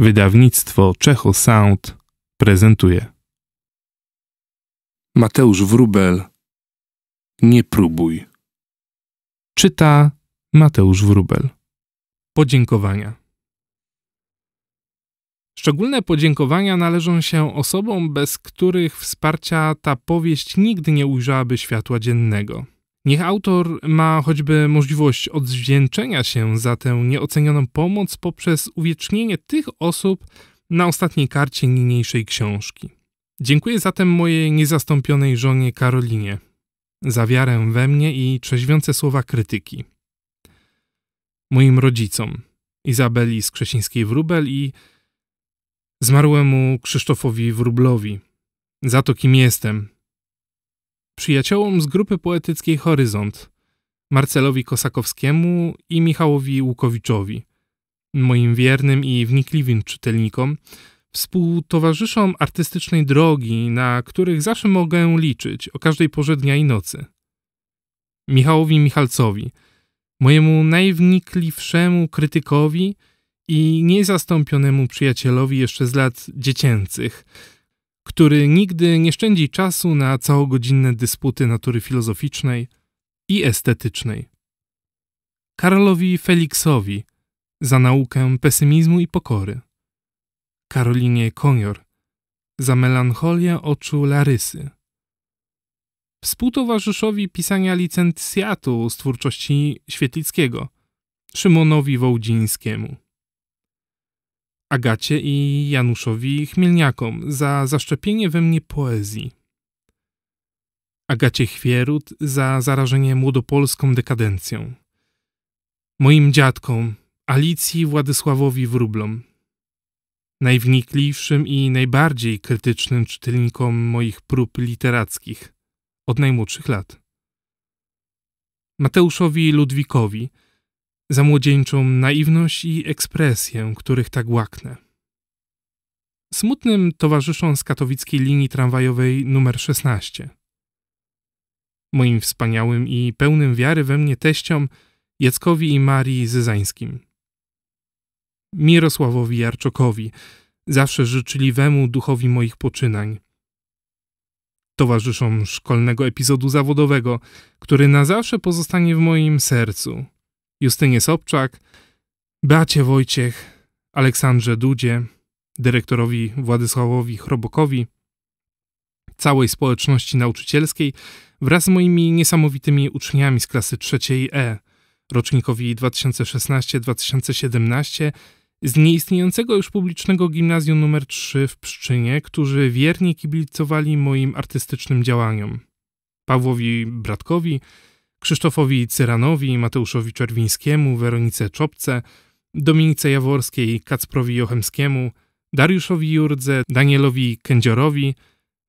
Wydawnictwo Czecho Sound prezentuje Mateusz Wrubel Nie próbuj. Czyta Mateusz Wrubel. Podziękowania. Szczególne podziękowania należą się osobom, bez których wsparcia ta powieść nigdy nie ujrzałaby światła dziennego. Niech autor ma choćby możliwość odwdzięczenia się za tę nieocenioną pomoc poprzez uwiecznienie tych osób na ostatniej karcie niniejszej książki. Dziękuję zatem mojej niezastąpionej żonie Karolinie za wiarę we mnie i trzeźwiące słowa krytyki. Moim rodzicom, Izabeli z Krzesińskiej Wróbel i zmarłemu Krzysztofowi Wróblowi, za to kim jestem, przyjaciołom z grupy poetyckiej Horyzont, Marcelowi Kosakowskiemu i Michałowi Łukowiczowi, moim wiernym i wnikliwym czytelnikom, współtowarzyszom artystycznej drogi, na których zawsze mogę liczyć o każdej porze dnia i nocy. Michałowi Michalcowi, mojemu najwnikliwszemu krytykowi i niezastąpionemu przyjacielowi jeszcze z lat dziecięcych – który nigdy nie szczędzi czasu na całogodzinne dysputy natury filozoficznej i estetycznej. Karolowi Feliksowi za naukę pesymizmu i pokory. Karolinie Konior za melancholię oczu Larysy. Współtowarzyszowi pisania licencjatu z twórczości Świetlickiego, Szymonowi Wołdzińskiemu. Agacie i Januszowi Chmielniakom za zaszczepienie we mnie poezji. Agacie Chwierut za zarażenie młodopolską dekadencją. Moim dziadkom, Alicji Władysławowi Wrublom. Najwnikliwszym i najbardziej krytycznym czytelnikom moich prób literackich od najmłodszych lat. Mateuszowi Ludwikowi – za młodzieńczą naiwność i ekspresję, których tak łaknę. Smutnym towarzyszą z katowickiej linii tramwajowej numer 16. Moim wspaniałym i pełnym wiary we mnie teściom Jackowi i Marii Zyzańskim. Mirosławowi Jarczokowi, zawsze życzliwemu duchowi moich poczynań. Towarzyszą szkolnego epizodu zawodowego, który na zawsze pozostanie w moim sercu, Justynie Sobczak, Beacie Wojciech, Aleksandrze Dudzie, dyrektorowi Władysławowi Chrobokowi, całej społeczności nauczycielskiej wraz z moimi niesamowitymi uczniami z klasy trzeciej E, rocznikowi 2016-2017 z nieistniejącego już publicznego gimnazjum nr 3 w Pszczynie, którzy wiernie kibicowali moim artystycznym działaniom. Pawłowi Bratkowi, Krzysztofowi Cyranowi, Mateuszowi Czerwińskiemu, Weronice Czopce, Dominice Jaworskiej, Kacprowi Jochemskiemu, Dariuszowi Jurdze, Danielowi Kędziorowi,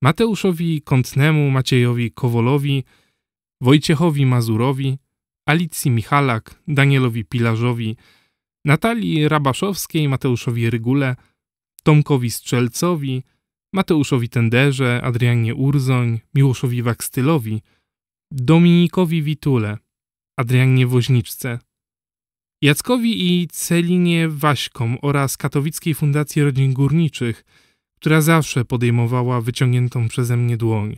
Mateuszowi Kątnemu, Maciejowi Kowolowi, Wojciechowi Mazurowi, Alicji Michalak, Danielowi Pilarzowi, Natalii Rabaszowskiej, Mateuszowi Rygule, Tomkowi Strzelcowi, Mateuszowi Tenderze, Adrianie Urzoń, Miłoszowi Wakstylowi – Dominikowi Witule, Adrianie Woźniczce, Jackowi i Celinie Waśkom oraz Katowickiej Fundacji Rodzin Górniczych, która zawsze podejmowała wyciągniętą przeze mnie dłoń.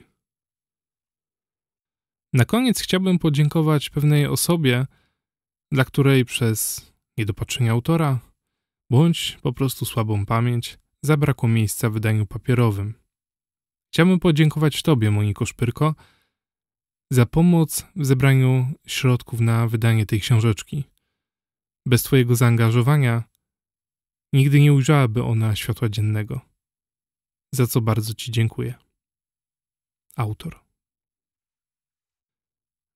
Na koniec chciałbym podziękować pewnej osobie, dla której przez niedopatrzenie autora bądź po prostu słabą pamięć zabrakło miejsca w wydaniu papierowym. Chciałbym podziękować Tobie, Moniko Szpyrko, za pomoc w zebraniu środków na wydanie tej książeczki. Bez Twojego zaangażowania nigdy nie ujrzałaby ona światła dziennego, za co bardzo Ci dziękuję. Autor.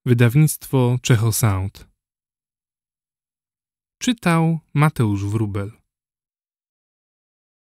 Wydawnictwo Czechosound. Czytał Mateusz Wrubel.